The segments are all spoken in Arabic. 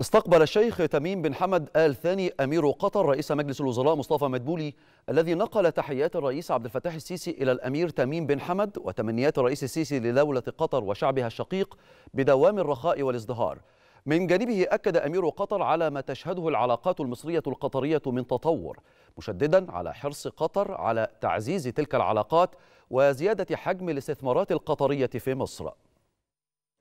استقبل الشيخ تميم بن حمد آل ثاني أمير قطر رئيس مجلس الوزراء مصطفى مدبولي الذي نقل تحيات الرئيس عبد الفتاح السيسي إلى الأمير تميم بن حمد وتمنيات الرئيس السيسي لدولة قطر وشعبها الشقيق بدوام الرخاء والازدهار من جانبه أكد أمير قطر على ما تشهده العلاقات المصرية القطرية من تطور مشددا على حرص قطر على تعزيز تلك العلاقات وزيادة حجم الاستثمارات القطرية في مصر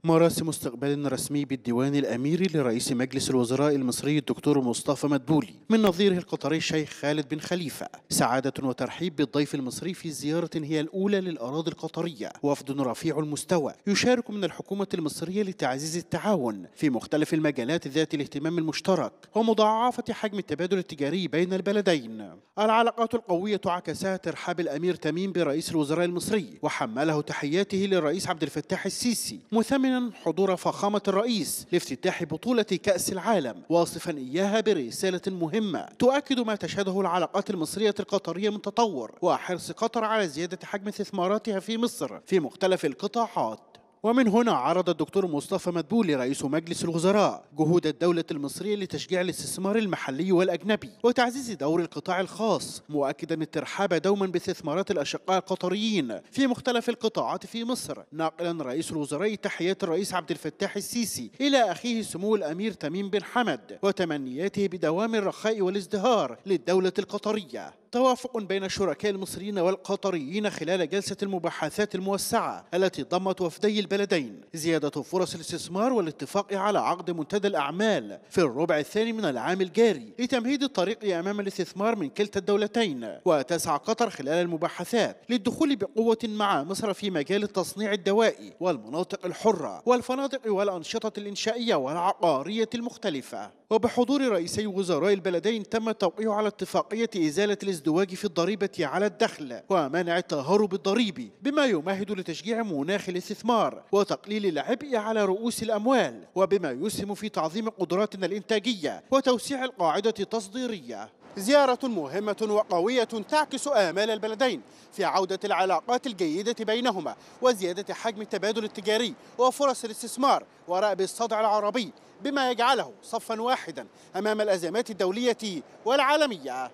مراسم استقبال رسمي بالديوان الاميري لرئيس مجلس الوزراء المصري الدكتور مصطفى مدبولي من نظيره القطري الشيخ خالد بن خليفه سعاده وترحيب بالضيف المصري في زياره هي الاولى للاراضي القطريه وفد رفيع المستوى يشارك من الحكومه المصريه لتعزيز التعاون في مختلف المجالات ذات الاهتمام المشترك ومضاعفه حجم التبادل التجاري بين البلدين العلاقات القويه عكسها ترحاب الامير تميم برئيس الوزراء المصري وحمله تحياته للرئيس عبد الفتاح السيسي مثمنا معلنا حضور فخامة الرئيس لافتتاح بطولة كأس العالم واصفا إياها برسالة مهمة تؤكد ما تشهده العلاقات المصرية القطرية من تطور وحرص قطر على زيادة حجم استثماراتها في مصر في مختلف القطاعات ومن هنا عرض الدكتور مصطفى مدبولي رئيس مجلس الوزراء جهود الدولة المصرية لتشجيع الاستثمار المحلي والأجنبي وتعزيز دور القطاع الخاص مؤكدا الترحاب دوما باستثمارات الأشقاء القطريين في مختلف القطاعات في مصر ناقلا رئيس الوزراء تحيات الرئيس عبد الفتاح السيسي إلى أخيه سمو الأمير تميم بن حمد وتمنياته بدوام الرخاء والازدهار للدولة القطرية توافق بين الشركاء المصريين والقطريين خلال جلسة المباحثات الموسعة التي ضمت وفدي البلدين زيادة فرص الاستثمار والاتفاق على عقد منتدى الأعمال في الربع الثاني من العام الجاري لتمهيد الطريق أمام الاستثمار من كلتا الدولتين وتسعى قطر خلال المباحثات للدخول بقوة مع مصر في مجال التصنيع الدوائي والمناطق الحرة والفنادق والأنشطة الإنشائية والعقارية المختلفة وبحضور رئيسي وزراء البلدين تم التوقيع على اتفاقية إزالة الازدواج في الضريبة على الدخل ومنع التهرب الضريبي بما يمهد لتشجيع مناخ الاستثمار وتقليل العبء على رؤوس الأموال وبما يسهم في تعظيم قدراتنا الإنتاجية وتوسيع القاعدة التصديرية زيارة مهمة وقوية تعكس آمال البلدين في عودة العلاقات الجيدة بينهما وزيادة حجم التبادل التجاري وفرص الاستثمار ورأب الصدع العربي بما يجعله صفا واحدا أمام الأزمات الدولية والعالمية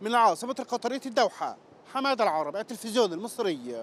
من العاصمة القطرية الدوحة حماد العرب التلفزيون المصري